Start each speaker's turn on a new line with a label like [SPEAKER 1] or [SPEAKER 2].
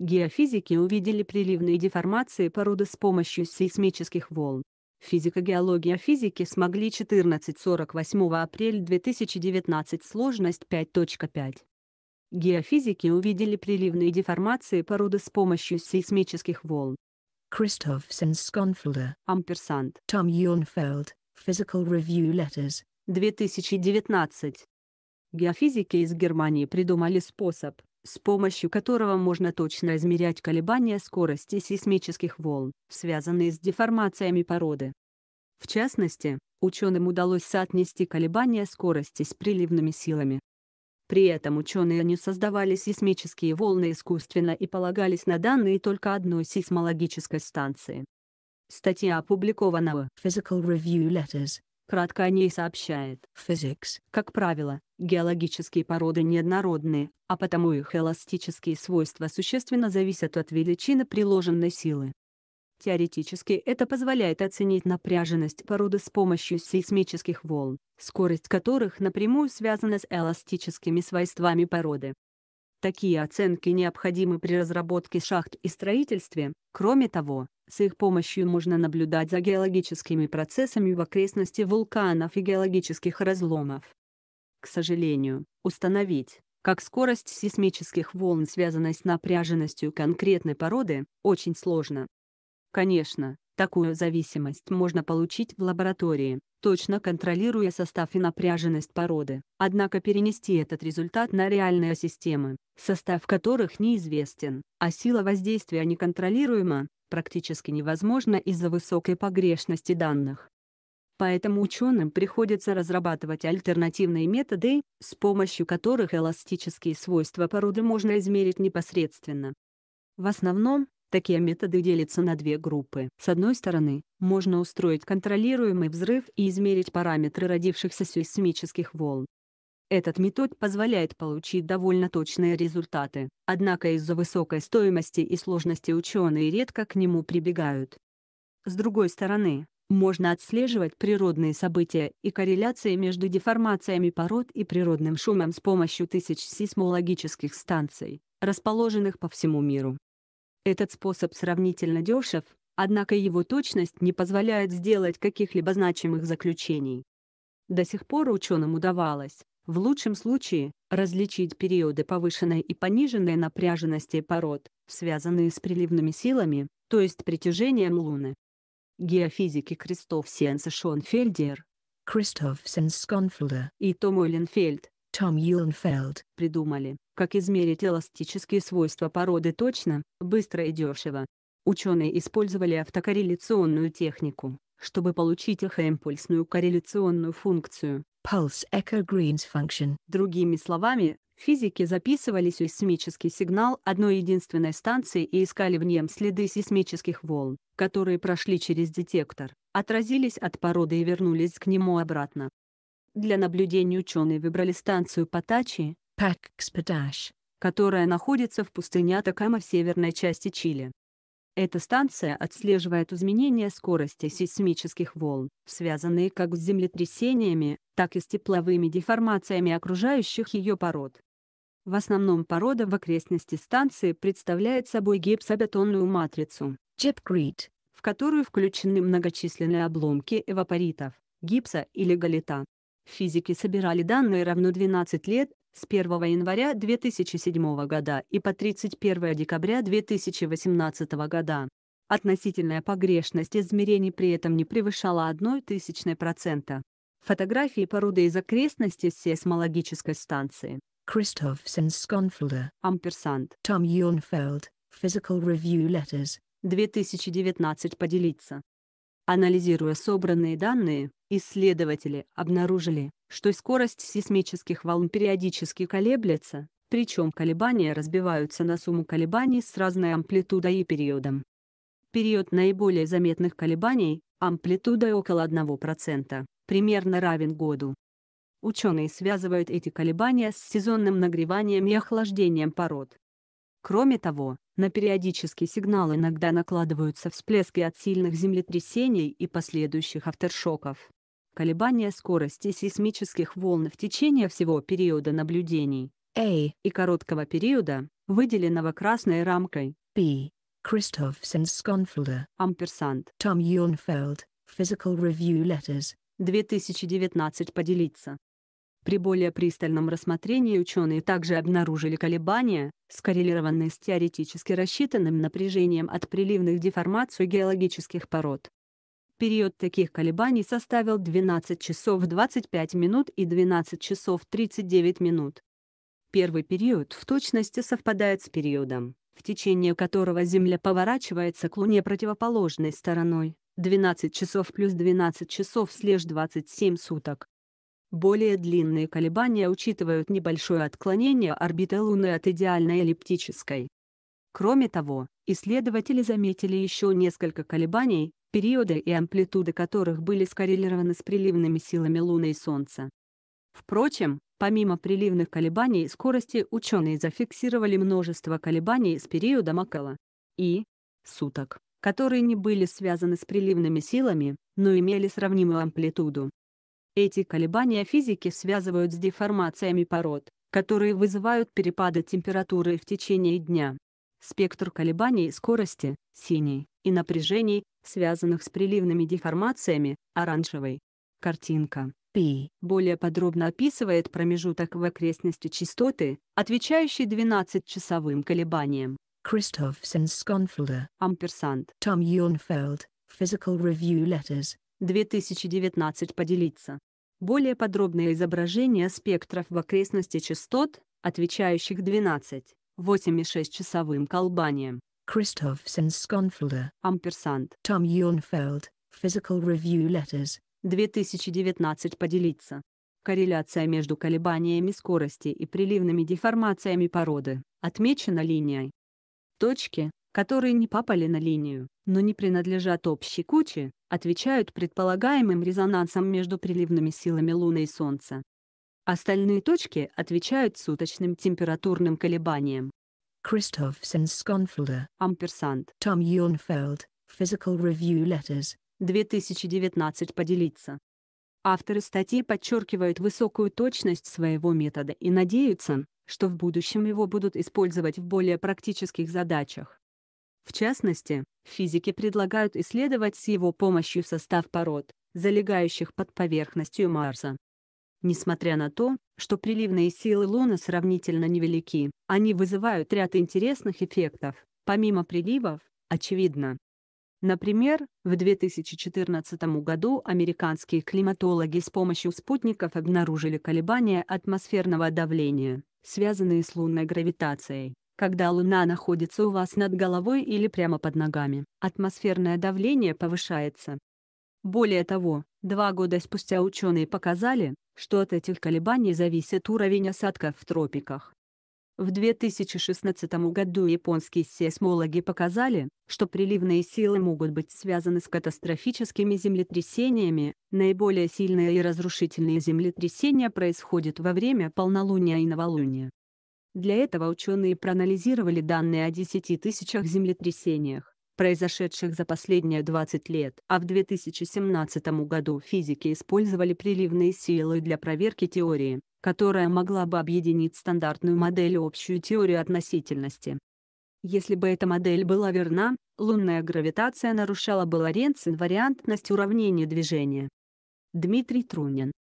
[SPEAKER 1] Геофизики увидели приливные деформации породы с помощью сейсмических волн. Физико-геология физики смогли 14-48 апреля 2019 сложность 5.5. Геофизики увидели приливные деформации породы с помощью сейсмических волн.
[SPEAKER 2] Кристофсен Сконфилда,
[SPEAKER 1] Амперсант, Том Юнфелд, Physical Review Letters, 2019. Геофизики из Германии придумали способ, с помощью которого можно точно измерять колебания скорости сейсмических волн, связанные с деформациями породы. В частности, ученым удалось соотнести колебания скорости с приливными силами. При этом ученые не создавали сейсмические волны искусственно и полагались на данные только одной сейсмологической станции. Статья опубликована в Physical Review Letters. Кратко о ней сообщает Physics. Как правило, Геологические породы неоднородные, а потому их эластические свойства существенно зависят от величины приложенной силы. Теоретически это позволяет оценить напряженность породы с помощью сейсмических волн, скорость которых напрямую связана с эластическими свойствами породы. Такие оценки необходимы при разработке шахт и строительстве. Кроме того, с их помощью можно наблюдать за геологическими процессами в окрестности вулканов и геологических разломов, к сожалению, установить. Как скорость сейсмических волн, связана с напряженностью конкретной породы, очень сложно. Конечно, такую зависимость можно получить в лаборатории, точно контролируя состав и напряженность породы, однако перенести этот результат на реальные системы, состав которых неизвестен, а сила воздействия неконтролируема, практически невозможно из-за высокой погрешности данных. Поэтому ученым приходится разрабатывать альтернативные методы, с помощью которых эластические свойства породы можно измерить непосредственно. В основном, такие методы делятся на две группы. С одной стороны, можно устроить контролируемый взрыв и измерить параметры родившихся сейсмических волн. Этот метод позволяет получить довольно точные результаты, однако из-за высокой стоимости и сложности ученые редко к нему прибегают. С другой стороны, можно отслеживать природные события и корреляции между деформациями пород и природным шумом с помощью тысяч сейсмологических станций, расположенных по всему миру. Этот способ сравнительно дешев, однако его точность не позволяет сделать каких-либо значимых заключений. До сих пор ученым удавалось, в лучшем случае, различить периоды повышенной и пониженной напряженности пород, связанные с приливными силами, то есть притяжением Луны геофизики Кристоф Сенс Шонфельдер,
[SPEAKER 2] Кристоф Сенс Конфелдер
[SPEAKER 1] и Том Уилленфельд Том Юленфелд придумали, как измерить эластические свойства породы точно, быстро и дешево. Ученые использовали автокорреляционную технику, чтобы получить эхоимпульсную корреляционную функцию.
[SPEAKER 2] Pulse Echo Green's Function.
[SPEAKER 1] Другими словами, Физики записывали сейсмический сигнал одной единственной станции и искали в нем следы сейсмических волн, которые прошли через детектор, отразились от породы и вернулись к нему обратно. Для наблюдений ученые выбрали станцию Патачи, которая находится в пустыне Атакама в северной части Чили. Эта станция отслеживает изменения скорости сейсмических волн, связанные как с землетрясениями, так и с тепловыми деформациями окружающих ее пород. В основном порода в окрестности станции представляет собой гипсобетонную матрицу «Чепкрит», в которую включены многочисленные обломки эвапоритов, гипса или галита. Физики собирали данные равно 12 лет, с 1 января 2007 года и по 31 декабря 2018 года. Относительная погрешность измерений при этом не превышала 1 тысячной процента. Фотографии породы из окрестности сейсмологической станции
[SPEAKER 2] Christofferson Skonfelder.
[SPEAKER 1] Амперсант. Том Юнфелд. Physical Review Letters. 2019 поделиться. Анализируя собранные данные, исследователи обнаружили, что скорость сейсмических волн периодически колеблется, причем колебания разбиваются на сумму колебаний с разной амплитудой и периодом. Период наиболее заметных колебаний, амплитудой около 1%, примерно равен году, Ученые связывают эти колебания с сезонным нагреванием и охлаждением пород. Кроме того, на периодический сигнал иногда накладываются всплески от сильных землетрясений и последующих авторшоков. Колебания скорости сейсмических волн в течение всего периода наблюдений A и короткого периода, выделенного красной рамкой B. Кристофсен Сконфилда, Амперсант, Tom Юнфелд, Physical Review Letters, 2019 поделиться. При более пристальном рассмотрении ученые также обнаружили колебания, скоррелированные с теоретически рассчитанным напряжением от приливных деформаций геологических пород. Период таких колебаний составил 12 часов 25 минут и 12 часов 39 минут. Первый период в точности совпадает с периодом, в течение которого Земля поворачивается к Луне противоположной стороной, 12 часов плюс 12 часов слеж 27 суток. Более длинные колебания учитывают небольшое отклонение орбиты Луны от идеальной эллиптической. Кроме того, исследователи заметили еще несколько колебаний, периоды и амплитуды которых были скоррелированы с приливными силами Луны и Солнца. Впрочем, помимо приливных колебаний и скорости ученые зафиксировали множество колебаний с периодом около и суток, которые не были связаны с приливными силами, но имели сравнимую амплитуду. Эти колебания физики связывают с деформациями пород, которые вызывают перепады температуры в течение дня. Спектр колебаний скорости, синий, и напряжений, связанных с приливными деформациями, оранжевый. Картинка P более подробно описывает промежуток в окрестности частоты, отвечающий 12-часовым колебаниям. Кристофсен Сконфелда, Амперсант, Том Юнфелд, Physical Review Letters, 2019 поделиться. Более подробное изображение спектров в окрестности частот, отвечающих 12, 8 и 6 часовым колебаниям.
[SPEAKER 2] Christofsen Skonfelder.
[SPEAKER 1] Ampersand. Tom Junfeld. Physical Review Letters. 2019 поделиться. Корреляция между колебаниями скорости и приливными деформациями породы отмечена линией. Точки, которые не попали на линию, но не принадлежат общей куче, отвечают предполагаемым резонансам между приливными силами Луны и Солнца. Остальные точки отвечают суточным температурным колебаниям.
[SPEAKER 2] Кристофсон Сконфолда,
[SPEAKER 1] Амперсант, Том Юнфелд, Physical Review Letters, 2019 поделиться. Авторы статьи подчеркивают высокую точность своего метода и надеются, что в будущем его будут использовать в более практических задачах. В частности, физики предлагают исследовать с его помощью состав пород, залегающих под поверхностью Марса. Несмотря на то, что приливные силы Луны сравнительно невелики, они вызывают ряд интересных эффектов, помимо приливов, очевидно. Например, в 2014 году американские климатологи с помощью спутников обнаружили колебания атмосферного давления, связанные с лунной гравитацией, когда Луна находится у вас над головой или прямо под ногами, атмосферное давление повышается. Более того, два года спустя ученые показали, что от этих колебаний зависит уровень осадков в тропиках. В 2016 году японские сейсмологи показали, что приливные силы могут быть связаны с катастрофическими землетрясениями, наиболее сильные и разрушительные землетрясения происходят во время полнолуния и новолуния. Для этого ученые проанализировали данные о 10 тысячах землетрясениях, произошедших за последние 20 лет, а в 2017 году физики использовали приливные силы для проверки теории, которая могла бы объединить стандартную модель и общую теорию относительности. Если бы эта модель была верна, лунная гравитация нарушала бы Лоренцин вариантность уравнения движения. Дмитрий Трунин